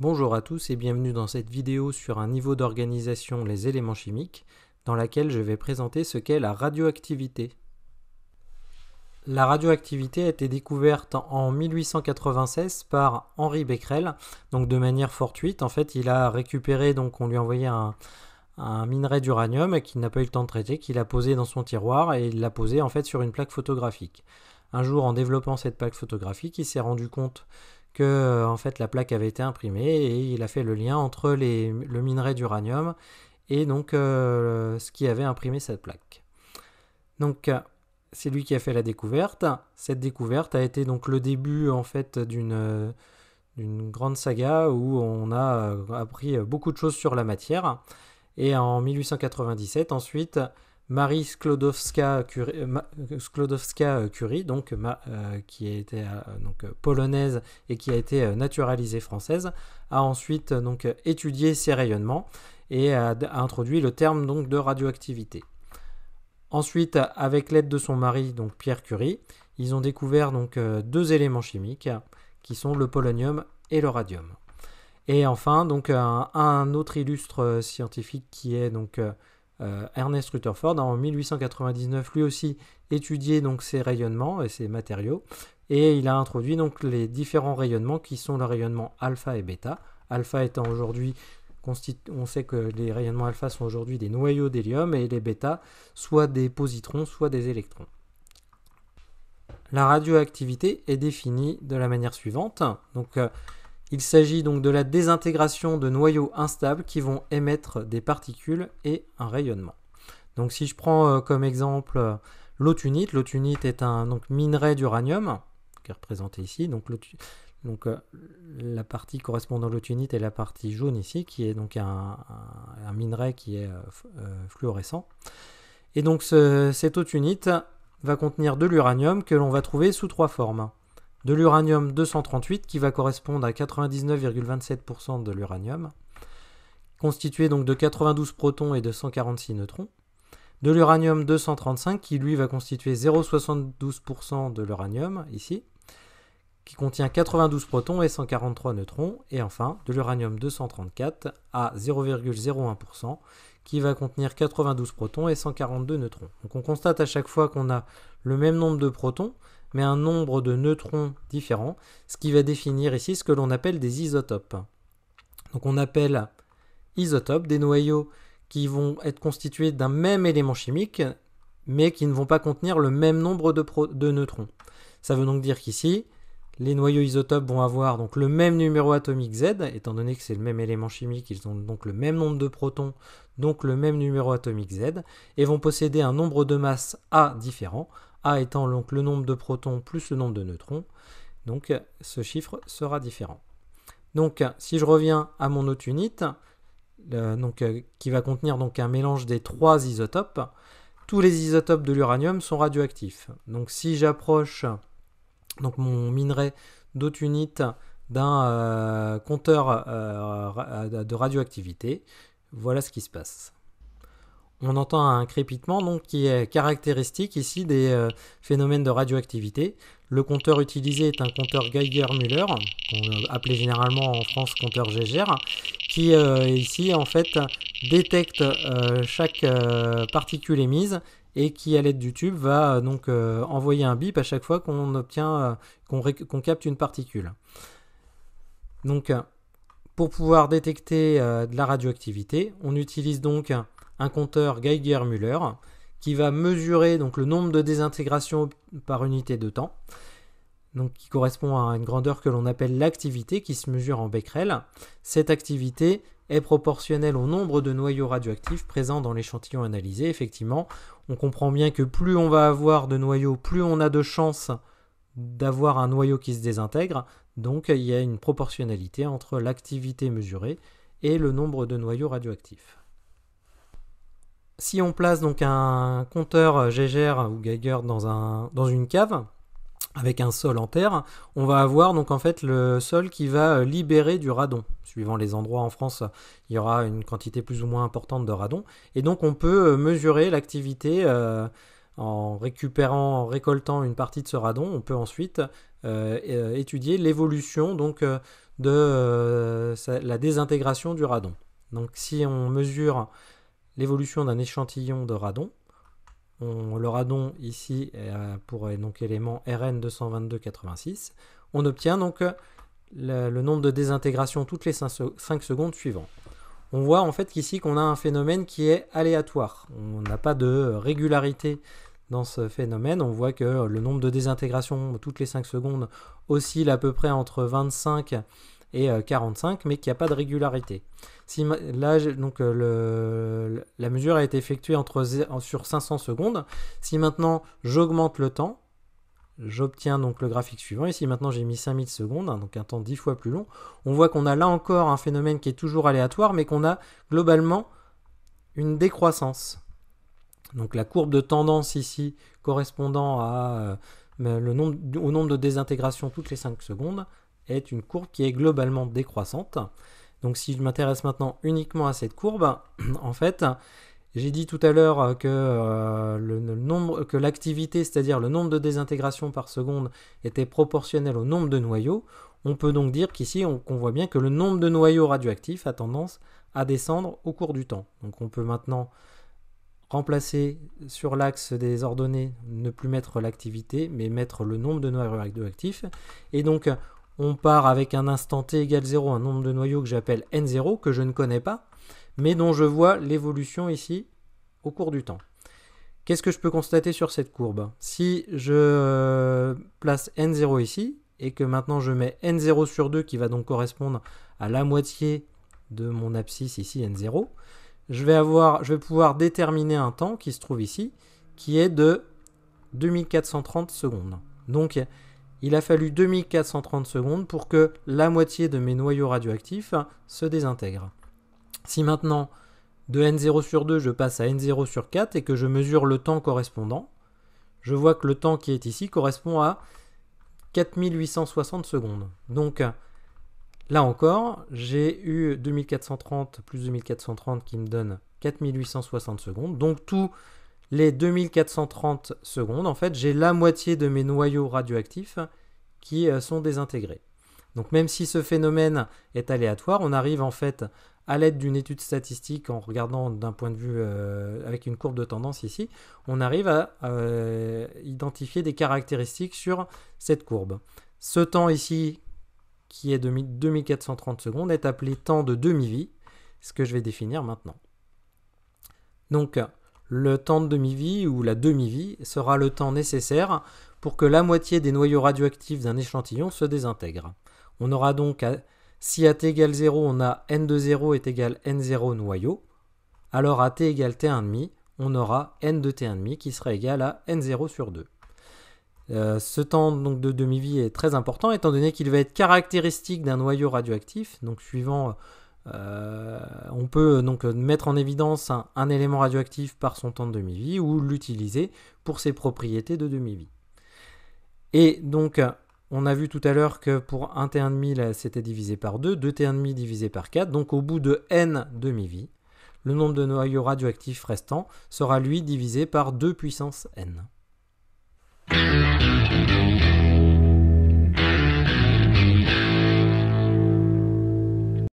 Bonjour à tous et bienvenue dans cette vidéo sur un niveau d'organisation les éléments chimiques, dans laquelle je vais présenter ce qu'est la radioactivité. La radioactivité a été découverte en 1896 par Henri Becquerel, donc de manière fortuite. En fait, il a récupéré, donc on lui a envoyé un, minerai d'uranium qu'il n'a pas eu le temps de traiter, qu'il a posé dans son tiroir et il l'a posé en fait sur une plaque photographique. Un jour, en développant cette plaque photographique, il s'est rendu compte euh, en fait la plaque avait été imprimée et il a fait le lien entre les, le minerai d'uranium et donc euh, ce qui avait imprimé cette plaque. Donc c'est lui qui a fait la découverte. Cette découverte a été donc le début en fait d'une d'une grande saga où on a euh, appris beaucoup de choses sur la matière. Et en 1897, ensuite, Marie euh, euh, Sklodowska-Curie, euh, donc, qui était donc, polonaise et qui a été naturalisée française, a ensuite donc, étudié ces rayonnements et a, introduit le terme donc, de radioactivité. Ensuite, avec l'aide de son mari, donc Pierre Curie, ils ont découvert donc, deux éléments chimiques qui sont le polonium et le radium. Et enfin, donc, un, un autre illustre scientifique qui est donc euh, Ernest Rutherford a hein, en 1899 lui aussi étudié donc ces rayonnements et ces matériaux et il a introduit donc les différents rayonnements qui sont le rayonnement alpha et bêta. Alpha étant aujourd'hui on sait que les rayonnements alpha sont aujourd'hui des noyaux d'hélium et les bêta soit des positrons soit des électrons. La radioactivité est définie de la manière suivante. Donc euh, il s'agit donc de la désintégration de noyaux instables qui vont émettre des particules et un rayonnement. Donc si je prends euh, comme exemple euh, l'autunite, l'autunite est un donc, minerai d'uranium, qui est représenté ici, donc, euh, la partie correspondant à l'autunite est la partie jaune ici, qui est donc un, minerai qui est fluorescent. Et donc ce, cet autunite va contenir de l'uranium que l'on va trouver sous trois formes de l'uranium 238 qui va correspondre à 99,27% de l'uranium, constitué donc de 92 protons et de 146 neutrons, de l'uranium 235 qui lui va constituer 0,72% de l'uranium ici, qui contient 92 protons et 143 neutrons, et enfin de l'uranium 234 à 0,01% qui va contenir 92 protons et 142 neutrons. Donc on constate à chaque fois qu'on a le même nombre de protons, mais un nombre de neutrons différents, ce qui va définir ici ce que l'on appelle des isotopes. Donc on appelle isotopes des noyaux qui vont être constitués d'un même élément chimique, mais qui ne vont pas contenir le même nombre de, neutrons. Ça veut donc dire qu'ici, les noyaux isotopes vont avoir donc le même numéro atomique Z, étant donné que c'est le même élément chimique, ils ont donc le même nombre de protons, donc le même numéro atomique Z, et vont posséder un nombre de masses A différent, a étant le nombre de protons plus le nombre de neutrons. Donc ce chiffre sera différent. Donc si je reviens à mon autre unit, euh, qui va contenir donc un mélange des trois isotopes, tous les isotopes de l'uranium sont radioactifs. Donc si j'approche donc mon minerai d'autre d'un euh, compteur euh, de radioactivité. Voilà ce qui se passe on entend un crépitement donc, qui est caractéristique ici des euh, phénomènes de radioactivité. Le compteur utilisé est un compteur Geiger-Müller, qu'on euh, appelait généralement en France compteur Geiger, qui euh, ici en fait détecte chaque particule émise et qui à l'aide du tube va donc envoyer un bip à chaque fois qu'on obtient capte une particule. Donc pour pouvoir détecter de la radioactivité, on utilise donc un compteur Geiger-Müller qui va mesurer donc, le nombre de désintégrations par unité de temps, donc, qui correspond à une grandeur que l'on appelle l'activité, qui se mesure en becquerel. Cette activité est proportionnelle au nombre de noyaux radioactifs présents dans l'échantillon analysé. Effectivement, on comprend bien que plus on va avoir de noyaux, plus on a de chances d'avoir un noyau qui se désintègre. Donc il y a une proportionnalité entre l'activité mesurée et le nombre de noyaux radioactifs si on place donc un compteur Geiger ou Geiger dans, un, dans une cave, avec un sol en terre, on va avoir donc en fait le sol qui va libérer du radon. Suivant les endroits en France, il y aura une quantité plus ou moins importante de radon. Et donc on peut euh, mesurer l'activité euh, en récupérant, en récoltant une partie de ce radon. On peut ensuite euh, étudier l'évolution donc de la désintégration du radon. Donc si on mesure l'évolution d'un échantillon de radon. On, le radon ici est euh, pour donc élément Rn 222,86. On obtient donc euh, le, nombre de désintégrations toutes les 5, secondes suivantes. On voit en fait qu'ici qu'on a un phénomène qui est aléatoire. On n'a pas de régularité dans ce phénomène. On voit que le nombre de désintégrations toutes les 5 secondes oscille à peu près entre 25 et 45, euh, mais qui n'y a pas de régularité. Si, là, donc, euh, la mesure a été effectuée entre, sur 500 secondes. Si maintenant j'augmente le temps, j'obtiens donc le graphique suivant. et si maintenant j'ai mis 5000 secondes, hein, donc un temps 10 fois plus long. On voit qu'on a là encore un phénomène qui est toujours aléatoire, mais qu'on a globalement une décroissance. Donc la courbe de tendance ici correspondant à, euh, au nombre de désintégrations toutes les 5 secondes, est une courbe qui est globalement décroissante. Donc si je m'intéresse maintenant uniquement à cette courbe, en fait, j'ai dit tout à l'heure euh, que euh, le, nombre, que l'activité, c'est-à-dire le nombre de désintégrations par seconde, était proportionnel au nombre de noyaux. On peut donc dire qu'ici, on, voit bien que le nombre de noyaux radioactifs a tendance à descendre au cours du temps. Donc on peut maintenant remplacer sur l'axe des ordonnées, ne plus mettre l'activité, mais mettre le nombre de noyaux radioactifs. Et donc on part avec un instant t égale 0, un nombre de noyaux que j'appelle n0, que je ne connais pas, mais dont je vois l'évolution ici au cours du temps. Qu'est-ce que je peux constater sur cette courbe Si je euh, place n0 ici, et que maintenant je mets n0 sur 2, qui va donc correspondre à la moitié de mon abscisse ici, n0, je vais, avoir, je vais pouvoir déterminer un temps qui se trouve ici, qui est de 2430 secondes. Donc il a fallu 2430 secondes pour que la moitié de mes noyaux radioactifs se désintègrent. Si maintenant, de N0 sur 2, je passe à N0 sur 4 et que je mesure le temps correspondant, je vois que le temps qui est ici correspond à 4860 secondes. Donc, Là encore, j'ai eu 2430 plus 2430 qui me donne 4860 secondes. Donc tout les 2430 secondes, en fait, j'ai la moitié de mes noyaux radioactifs qui euh, sont désintégrés. Donc même si ce phénomène est aléatoire, on arrive en fait à l'aide d'une étude statistique en regardant d'un point de vue euh, avec une courbe de tendance ici, on arrive à euh, identifier des caractéristiques sur cette courbe. Ce temps ici qui est de 2430 secondes est appelé temps de demi-vie, ce que je vais définir maintenant. Donc le temps de demi-vie ou la demi-vie sera le temps nécessaire pour que la moitié des noyaux radioactifs d'un échantillon se désintègre. On aura donc, si à t égale 0, on a n de 0 est égal n0 noyau, alors à t égale t1,5, on aura n de t1,5 qui sera égal à n0 sur 2. Euh, ce temps donc, de demi-vie est très important étant donné qu'il va être caractéristique d'un noyau radioactif, donc suivant euh, euh, on peut donc mettre en évidence un, un, élément radioactif par son temps de demi-vie ou l'utiliser pour ses propriétés de demi-vie. Et donc, on a vu tout à l'heure que pour 1 T1,5, c'était divisé par 2, 2 T1,5 divisé par 4, donc au bout de n demi-vie, le nombre de noyaux radioactifs restants sera lui divisé par 2 puissance n.